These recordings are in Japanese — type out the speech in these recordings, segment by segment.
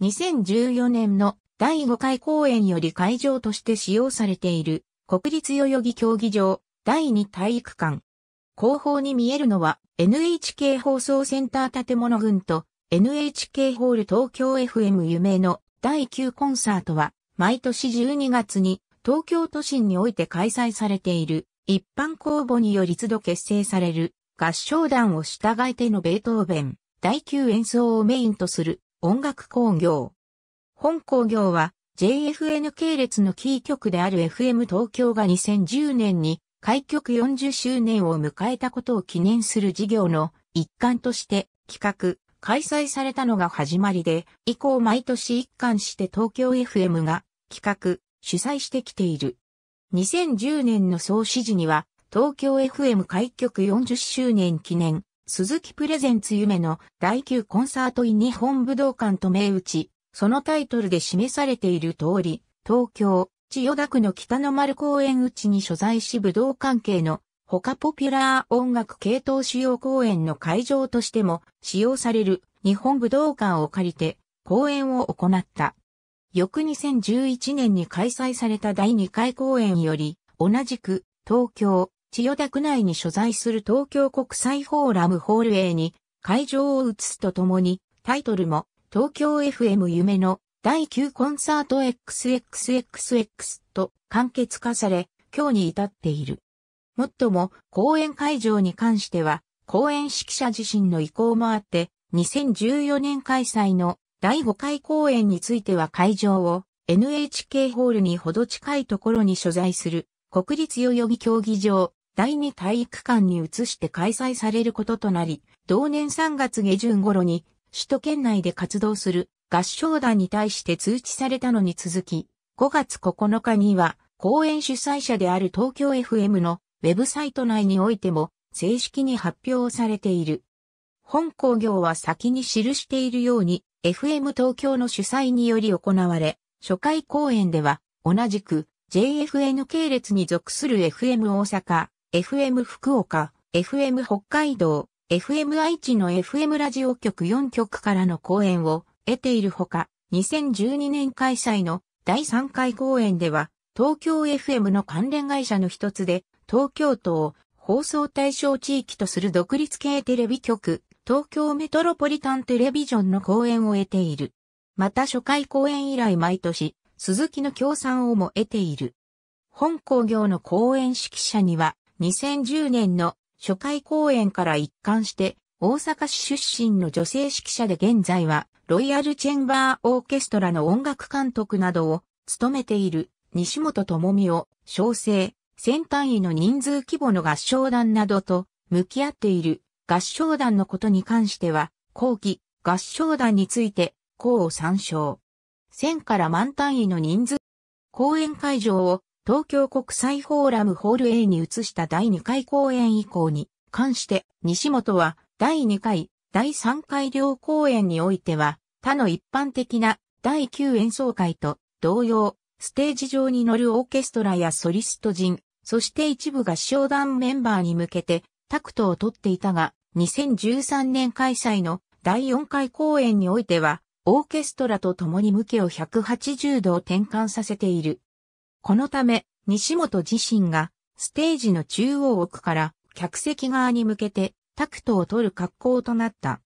2014年の第5回公演より会場として使用されている国立代々木競技場第2体育館。後方に見えるのは NHK 放送センター建物群と NHK ホール東京 FM 夢の第9コンサートは毎年12月に東京都心において開催されている一般公募により都度結成される合唱団を従えてのベートーベン第9演奏をメインとする音楽工業。本工業は JFN 系列のキー局である FM 東京が2010年に開局40周年を迎えたことを記念する事業の一環として企画、開催されたのが始まりで、以降毎年一貫して東京 FM が企画、主催してきている。2010年の総支時には東京 FM 開局40周年記念鈴木プレゼンツ夢の第9コンサートイ日本武道館と銘打ち、そのタイトルで示されている通り、東京、千代田区の北の丸公園内に所在し武道関係の他ポピュラー音楽系統主要公演の会場としても使用される日本武道館を借りて公演を行った。翌2011年に開催された第2回公演より同じく東京、千代田区内に所在する東京国際フォーラムホール A に会場を移すとともに、タイトルも東京 FM 夢の第9コンサート XXXX と完結化され、今日に至っている。もっとも、講演会場に関しては、講演指揮者自身の意向もあって、2014年開催の第5回公演については会場を NHK ホールにほど近いところに所在する国立代々木競技場第二体育館に移して開催されることとなり、同年3月下旬頃に首都圏内で活動する合唱団に対して通知されたのに続き、5月9日には公演主催者である東京 FM のウェブサイト内においても正式に発表されている。本工業は先に記しているように、FM 東京の主催により行われ、初回公演では同じく JFN 系列に属する FM 大阪、FM 福岡、FM 北海道、FM 愛知の FM ラジオ局4局からの講演を得ているほか、2012年開催の第3回公演では、東京 FM の関連会社の一つで、東京都を放送対象地域とする独立系テレビ局、東京メトロポリタンテレビジョンの公演を得ている。また初回公演以来毎年、鈴木の協賛をも得ている。本工業の公演指揮者には、2010年の初回公演から一貫して大阪市出身の女性指揮者で現在はロイヤルチェンバーオーケストラの音楽監督などを務めている西本智美を小生、先単位の人数規模の合唱団などと向き合っている合唱団のことに関しては後期合唱団について項を参照。1000から万単位の人数、公演会場を東京国際フォーラムホール A に移した第2回公演以降に関して西本は第2回、第3回両公演においては他の一般的な第9演奏会と同様、ステージ上に乗るオーケストラやソリスト陣、そして一部合唱団メンバーに向けてタクトを取っていたが、2013年開催の第4回公演においては、オーケストラと共に向けを180度を転換させている。このため、西本自身が、ステージの中央奥から客席側に向けてタクトを取る格好となった。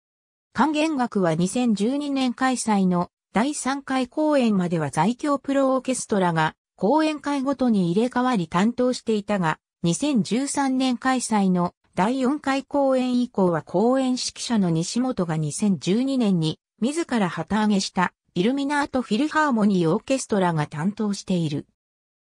還元額は2012年開催の第3回公演までは在京プロオーケストラが公演会ごとに入れ替わり担当していたが、2013年開催の第4回公演以降は公演指揮者の西本が2012年に自ら旗揚げしたイルミナートフィルハーモニーオーケストラが担当している。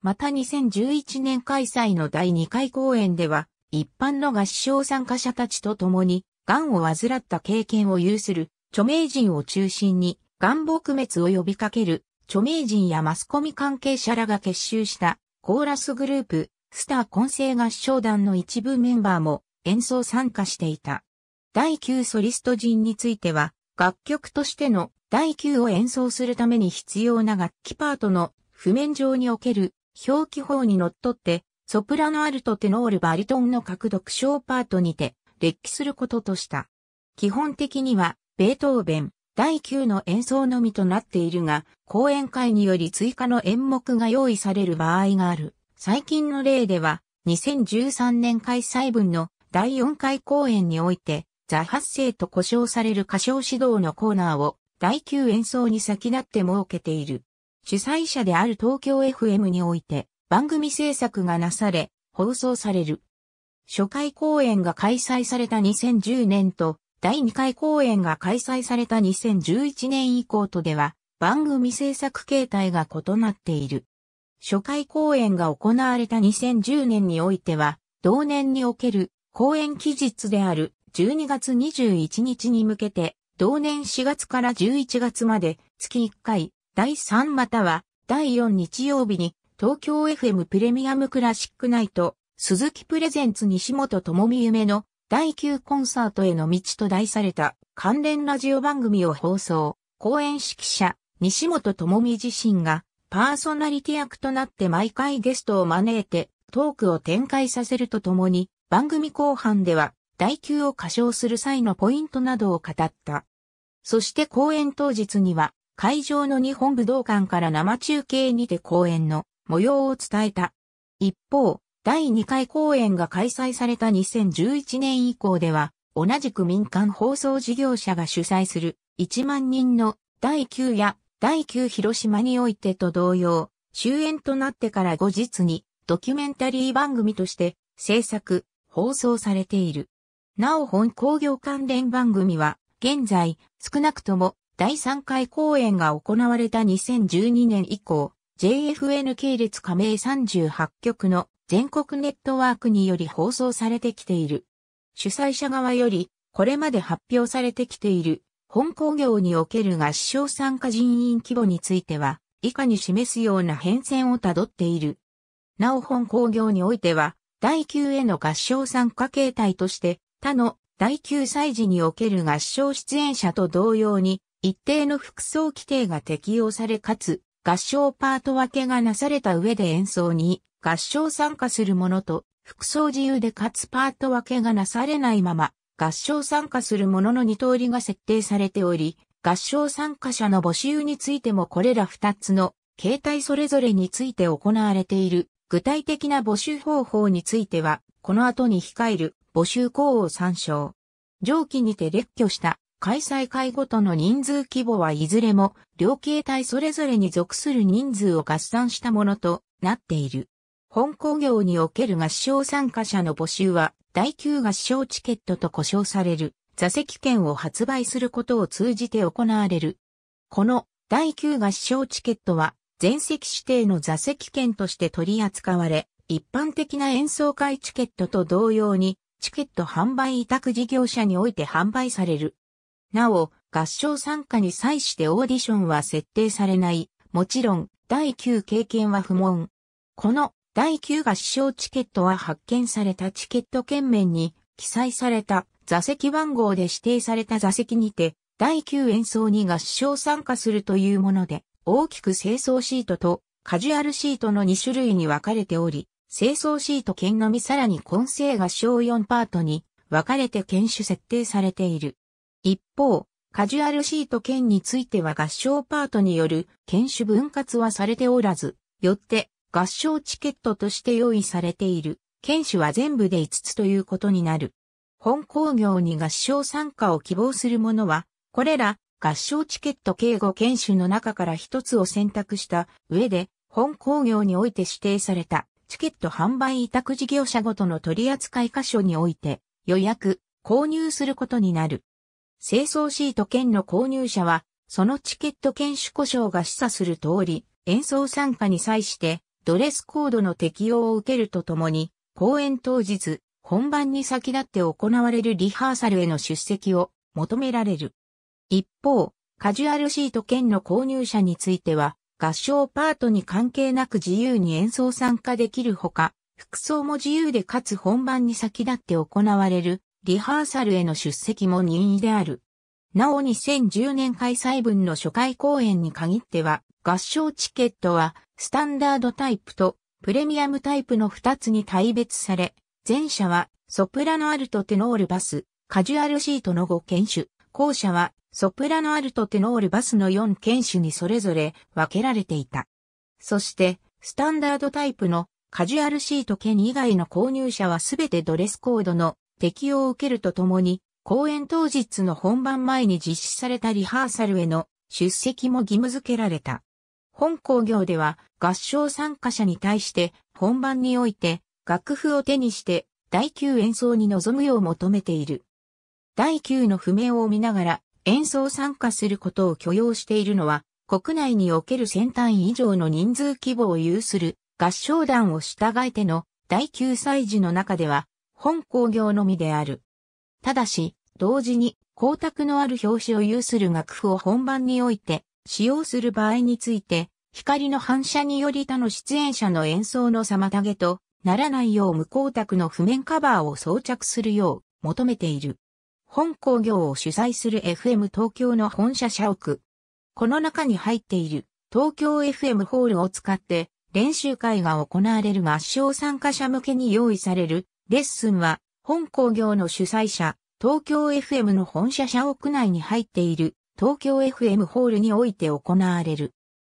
また2011年開催の第2回公演では、一般の合唱参加者たちと共に、癌を患った経験を有する著名人を中心に、癌撲滅を呼びかける著名人やマスコミ関係者らが結集したコーラスグループ、スター混成合唱団の一部メンバーも演奏参加していた。第9ソリスト陣については、楽曲としての第9を演奏するために必要な楽器パートの譜面上における表記法にのっとって、ソプラノアルトテノールバリトンの各読唱パートにて、列記することとした。基本的には、ベートーベン、第9の演奏のみとなっているが、講演会により追加の演目が用意される場合がある。最近の例では、2013年開催分の第4回公演において、ザ発生と呼称される歌唱指導のコーナーを第9演奏に先立って設けている。主催者である東京 FM において番組制作がなされ、放送される。初回公演が開催された2010年と、第2回公演が開催された2011年以降とでは、番組制作形態が異なっている。初回公演が行われた2010年においては、同年における公演期日である12月21日に向けて、同年4月から11月まで月1回、第3または第4日曜日に東京 FM プレミアムクラシックナイト、鈴木プレゼンツ西本智美夢の第9コンサートへの道と題された関連ラジオ番組を放送、講演指揮者、西本智美自身がパーソナリティ役となって毎回ゲストを招いてトークを展開させるとともに番組後半では第9を歌唱する際のポイントなどを語った。そして公演当日には会場の日本武道館から生中継にて公演の模様を伝えた。一方、第2回公演が開催された2011年以降では、同じく民間放送事業者が主催する1万人の第9や第9広島においてと同様、終演となってから後日にドキュメンタリー番組として制作、放送されている。なお本工業関連番組は現在少なくとも第3回公演が行われた2012年以降、JFN 系列加盟38局の全国ネットワークにより放送されてきている。主催者側より、これまで発表されてきている、本工業における合唱参加人員規模については、以下に示すような変遷をたどっている。なお本工業においては、第9への合唱参加形態として、他の第9歳児における合唱出演者と同様に、一定の服装規定が適用されかつ、合唱パート分けがなされた上で演奏に合唱参加する者と、服装自由でかつパート分けがなされないまま、合唱参加する者の二通りが設定されており、合唱参加者の募集についてもこれら2つの形態それぞれについて行われている。具体的な募集方法については、この後に控える募集項を参照。上記にて列挙した開催会ごとの人数規模はいずれも両形態それぞれに属する人数を合算したものとなっている。本工業における合唱参加者の募集は、第9合唱チケットと呼称される座席券を発売することを通じて行われる。この第9合唱チケットは、全席指定の座席券として取り扱われ、一般的な演奏会チケットと同様に、チケット販売委託事業者において販売される。なお、合唱参加に際してオーディションは設定されない。もちろん、第9経験は不問。この第9合唱チケットは発見されたチケット券面に記載された座席番号で指定された座席にて、第9演奏に合唱参加するというもので、大きく清掃シートとカジュアルシートの2種類に分かれており、清掃シート券のみさらに混声合唱4パートに分かれて犬種設定されている。一方、カジュアルシート券については合唱パートによる犬種分割はされておらず、よって合唱チケットとして用意されている犬種は全部で5つということになる。本工業に合唱参加を希望する者は、これら合唱チケット計5犬種の中から1つを選択した上で、本工業において指定されたチケット販売委託事業者ごとの取扱箇所において予約、購入することになる。清掃シート券の購入者は、そのチケット券種故障が示唆する通り、演奏参加に際して、ドレスコードの適用を受けるとともに、公演当日、本番に先立って行われるリハーサルへの出席を求められる。一方、カジュアルシート券の購入者については、合唱パートに関係なく自由に演奏参加できるほか、服装も自由でかつ本番に先立って行われるリハーサルへの出席も任意である。なお2010年開催分の初回公演に限っては、合唱チケットは、スタンダードタイプとプレミアムタイプの2つに大別され、前者は、ソプラノアルトテノールバス、カジュアルシートの5犬種、後者は、ソプラノアルトテノールバスの4犬種にそれぞれ分けられていた。そして、スタンダードタイプのカジュアルシート券以外の購入者はすべてドレスコードの適用を受けるとともに、公演当日の本番前に実施されたリハーサルへの出席も義務付けられた。本工業では合唱参加者に対して本番において楽譜を手にして第9演奏に臨むよう求めている。第9の譜面を見ながら演奏参加することを許容しているのは国内における先端以上の人数規模を有する合唱団を従えての第9歳児の中では本工業のみである。ただし、同時に光沢のある表紙を有する楽譜を本番において使用する場合について、光の反射により他の出演者の演奏の妨げとならないよう無光沢の譜面カバーを装着するよう求めている。本工業を主催する FM 東京の本社社屋。この中に入っている東京 FM ホールを使って練習会が行われる合唱参加者向けに用意されるレッスンは、本工業の主催者、東京 FM の本社社屋内に入っている、東京 FM ホールにおいて行われる。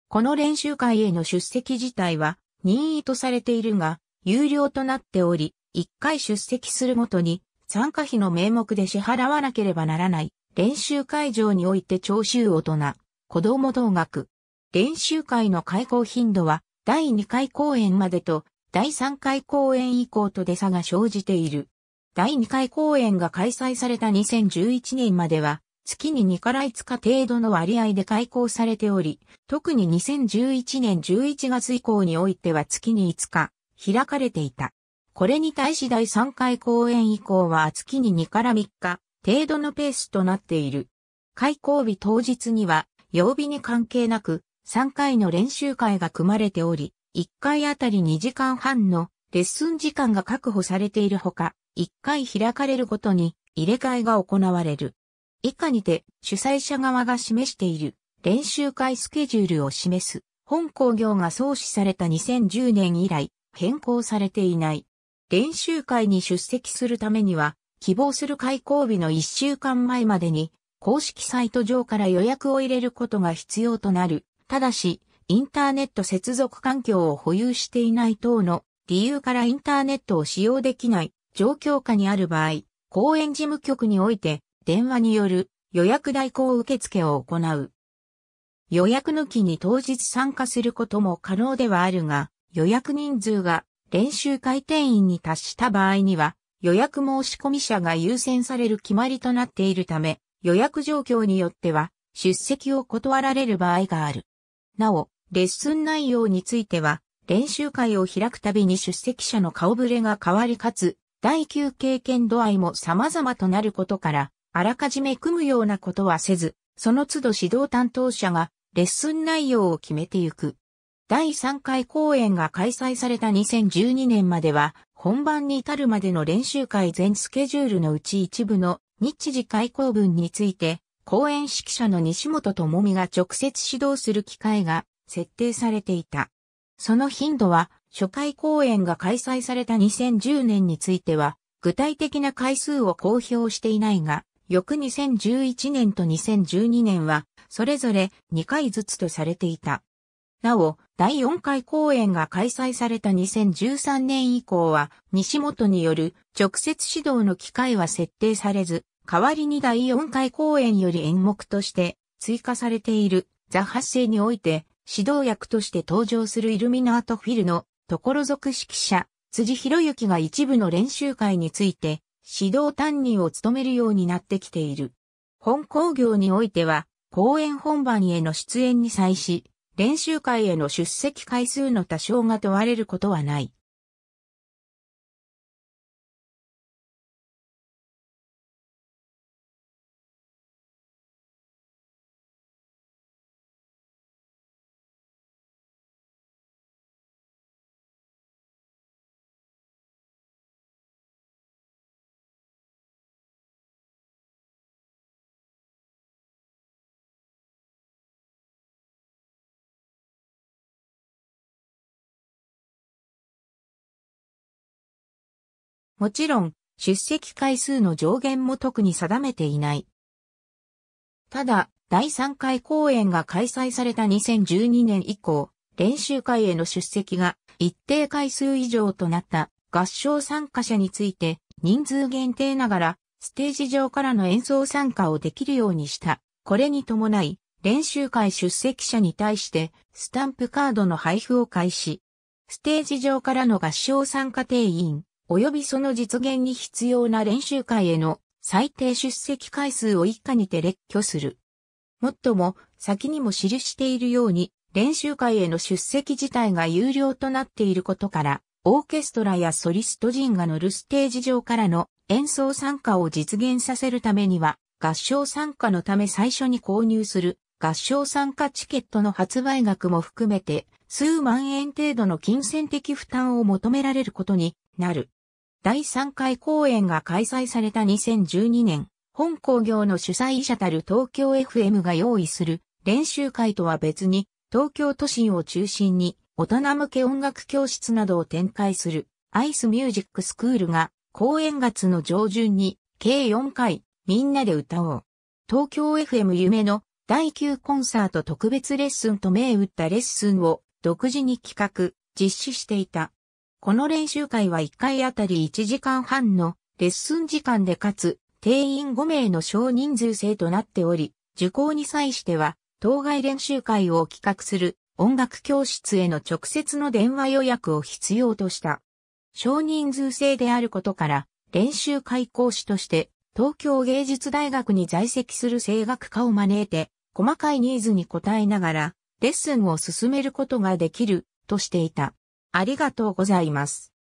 この練習会への出席自体は、任意とされているが、有料となっており、1回出席するごとに、参加費の名目で支払わなければならない、練習会場において徴収大人、子供同学。練習会の開講頻度は、第2回公演までと、第3回公演以降と出差が生じている。第2回公演が開催された2011年までは、月に2から5日程度の割合で開講されており、特に2011年11月以降においては月に5日、開かれていた。これに対し第3回公演以降は月に2から3日、程度のペースとなっている。開講日当日には、曜日に関係なく、3回の練習会が組まれており、1回あたり2時間半のレッスン時間が確保されているほか、1回開かれるごとに入れ替えが行われる。以下にて主催者側が示している練習会スケジュールを示す本工業が創始された2010年以来変更されていない。練習会に出席するためには希望する開講日の1週間前までに公式サイト上から予約を入れることが必要となる。ただし、インターネット接続環境を保有していない等の理由からインターネットを使用できない状況下にある場合、公園事務局において電話による予約代行受付を行う。予約抜きに当日参加することも可能ではあるが、予約人数が練習会定員に達した場合には、予約申し込み者が優先される決まりとなっているため、予約状況によっては出席を断られる場合がある。なお、レッスン内容については、練習会を開くたびに出席者の顔ぶれが変わりかつ、第9経験度合いも様々となることから、あらかじめ組むようなことはせず、その都度指導担当者がレッスン内容を決めてゆく。第3回公演が開催された2012年までは、本番に至るまでの練習会全スケジュールのうち一部の日時開講文について、公演指揮者の西本智美が直接指導する機会が設定されていた。その頻度は、初回公演が開催された2010年については、具体的な回数を公表していないが、翌2011年と2012年は、それぞれ2回ずつとされていた。なお、第4回公演が開催された2013年以降は、西本による直接指導の機会は設定されず、代わりに第4回公演より演目として追加されているザ発生において、指導役として登場するイルミナートフィルのところ属指揮者、辻博之が一部の練習会について指導担任を務めるようになってきている。本工業においては、公演本番への出演に際し、練習会への出席回数の多少が問われることはない。もちろん、出席回数の上限も特に定めていない。ただ、第3回公演が開催された2012年以降、練習会への出席が一定回数以上となった合唱参加者について人数限定ながらステージ上からの演奏参加をできるようにした。これに伴い練習会出席者に対してスタンプカードの配布を開始。ステージ上からの合唱参加定員及びその実現に必要な練習会への最低出席回数を以下にて列挙する。もっとも、先にも記しているように、練習会への出席自体が有料となっていることから、オーケストラやソリスト陣が乗るステージ上からの演奏参加を実現させるためには、合唱参加のため最初に購入する合唱参加チケットの発売額も含めて数万円程度の金銭的負担を求められることになる。第3回公演が開催された2012年、本工業の主催者たる東京 FM が用意する練習会とは別に、東京都心を中心に大人向け音楽教室などを展開するアイスミュージックスクールが公演月の上旬に計4回みんなで歌おう。東京 FM 夢の第9コンサート特別レッスンと銘打ったレッスンを独自に企画、実施していた。この練習会は1回あたり1時間半のレッスン時間でかつ、定員5名の少人数制となっており、受講に際しては、当該練習会を企画する音楽教室への直接の電話予約を必要とした。少人数制であることから、練習会講師として、東京芸術大学に在籍する声楽家を招いて、細かいニーズに応えながら、レッスンを進めることができる、としていた。ありがとうございます。